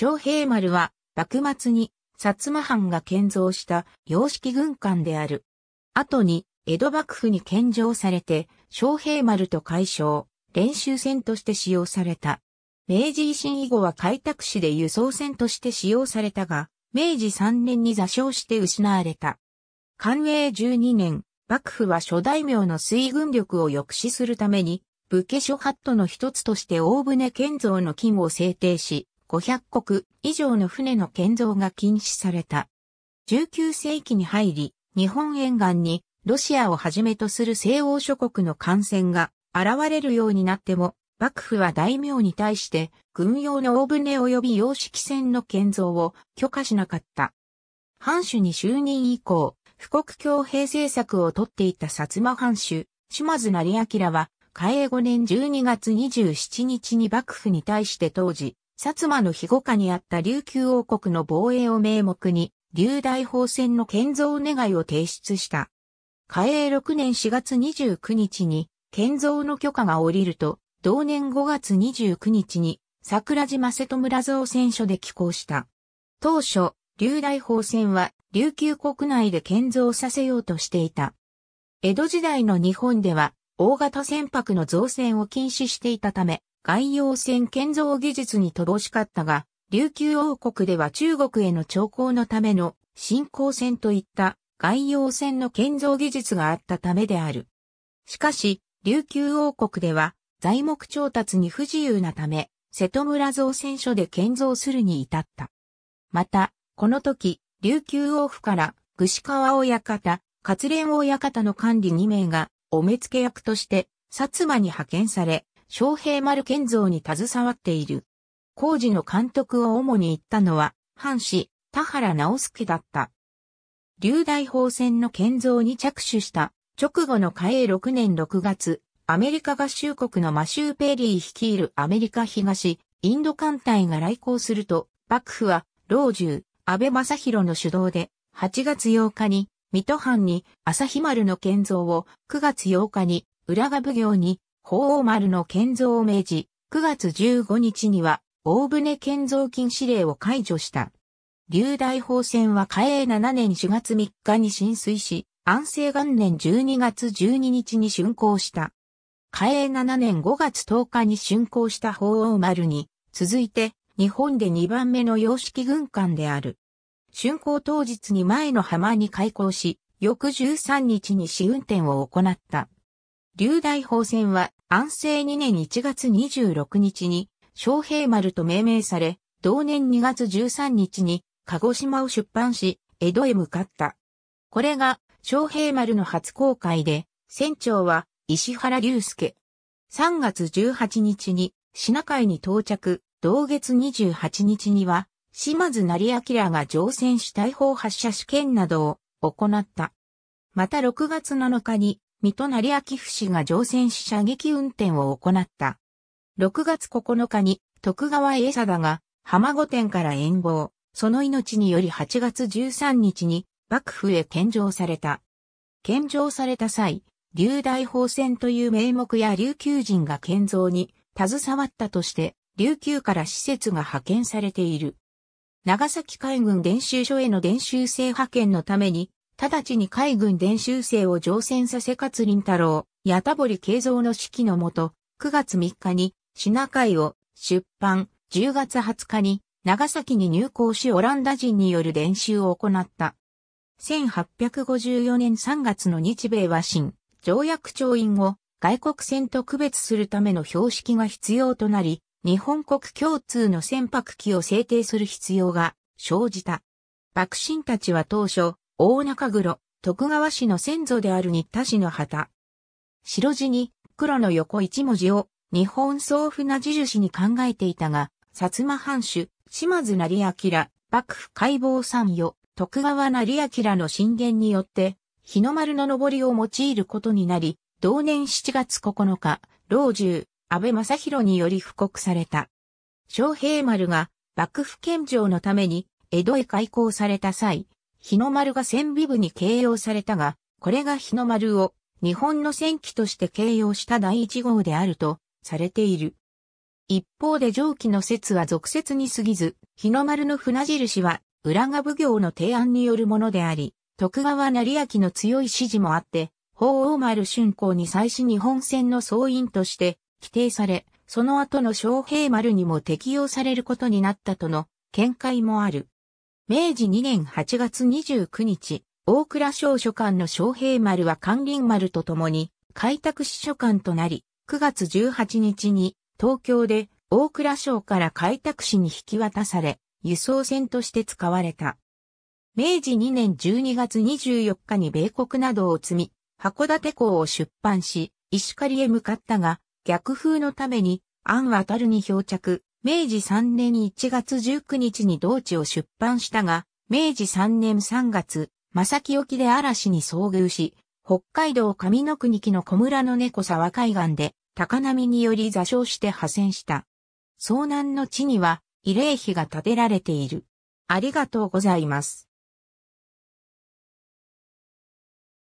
昌平丸は、幕末に、薩摩藩が建造した洋式軍艦である。後に、江戸幕府に献上されて、昌平丸と改称、練習船として使用された。明治維新以後は開拓市で輸送船として使用されたが、明治3年に座礁して失われた。寛永12年、幕府は諸大名の水軍力を抑止するために、武家諸法度の一つとして大船建造の金を制定し、500国以上の船の建造が禁止された。19世紀に入り、日本沿岸にロシアをはじめとする西欧諸国の艦船が現れるようになっても、幕府は大名に対して軍用の大船及び洋式船の建造を許可しなかった。藩主に就任以降、富国強兵政策をとっていた薩摩藩主、島津成明は、開永5年12月27日に幕府に対して当時、薩摩の庇護下にあった琉球王国の防衛を名目に、琉大砲船の建造願いを提出した。嘉永6年4月29日に、建造の許可が下りると、同年5月29日に、桜島瀬戸村造船所で寄港した。当初、琉大砲船は、琉球国内で建造させようとしていた。江戸時代の日本では、大型船舶の造船を禁止していたため、外洋船建造技術に乏しかったが、琉球王国では中国への朝貢のための新興船といった外洋船の建造技術があったためである。しかし、琉球王国では材木調達に不自由なため、瀬戸村造船所で建造するに至った。また、この時、琉球王府から、具志川親方、勝連親方の管理2名が、お目付け役として、薩摩に派遣され、昌平丸建造に携わっている。工事の監督を主に言ったのは、藩士、田原直介だった。流大砲船の建造に着手した直後の嘉永6年6月、アメリカ合衆国のマシュー・ペリー率いるアメリカ東、インド艦隊が来航すると、幕府は、老中、安倍正宏の主導で、8月8日に、水戸藩に朝日丸の建造を、9月8日に、浦賀奉行に、鳳凰丸の建造を命じ、9月15日には、大船建造禁止令を解除した。流大砲船は嘉永7年4月3日に浸水し、安政元年12月12日に竣工した。嘉永7年5月10日に竣工した鳳凰丸に、続いて、日本で2番目の洋式軍艦である。竣工当日に前の浜に開港し、翌13日に試運転を行った。龍大砲船は安政2年1月26日に昌平丸と命名され、同年2月13日に鹿児島を出版し、江戸へ向かった。これが昌平丸の初公開で、船長は石原龍介。3月18日に品海に到着、同月28日には、島津成明が乗船し大砲発射試験などを行った。また6月7日に水戸成明夫氏が乗船し射撃運転を行った。6月9日に徳川家定が浜御殿から遠望、その命により8月13日に幕府へ献上された。献上された際、琉大法船という名目や琉球人が建造に携わったとして、琉球から施設が派遣されている。長崎海軍練習所への練習生派遣のために、直ちに海軍伝習生を乗船させ勝林太郎、八田堀慶三の指揮のもと、9月3日に、シナ海を出版、10月20日に、長崎に入港しオランダ人による練習を行った。1854年3月の日米和親、条約調印を外国船と区別するための標識が必要となり、日本国共通の船舶機を制定する必要が生じた。爆心たちは当初、大中黒、徳川氏の先祖である新田氏の旗。白地に黒の横一文字を日本総船地主に考えていたが、薩摩藩主、島津成明、幕府解剖参与、徳川成明の進言によって、日の丸の上りを用いることになり、同年7月9日、老中、安倍正宏により布告された。昌平丸が幕府県庁のために江戸へ開港された際、日の丸が戦備部に掲揚されたが、これが日の丸を日本の戦機として掲揚した第一号であるとされている。一方で上記の説は俗説に過ぎず、日の丸の船印は浦賀奉行の提案によるものであり、徳川成明の強い指示もあって、法王丸春光に際し日本戦の総員として規定され、その後の昌平丸にも適用されることになったとの見解もある。明治2年8月29日、大倉省書館の昌平丸は関林丸と共に開拓史書館となり、9月18日に東京で大倉省から開拓市に引き渡され、輸送船として使われた。明治2年12月24日に米国などを積み、函館港を出版し、石狩へ向かったが、逆風のために、安渡るに漂着、明治3年1月19日に同地を出版したが、明治3年3月、正木沖で嵐に遭遇し、北海道上の国木の小村の猫沢海岸で高波により座礁して破線した。遭難の地には慰霊碑が建てられている。ありがとうございます。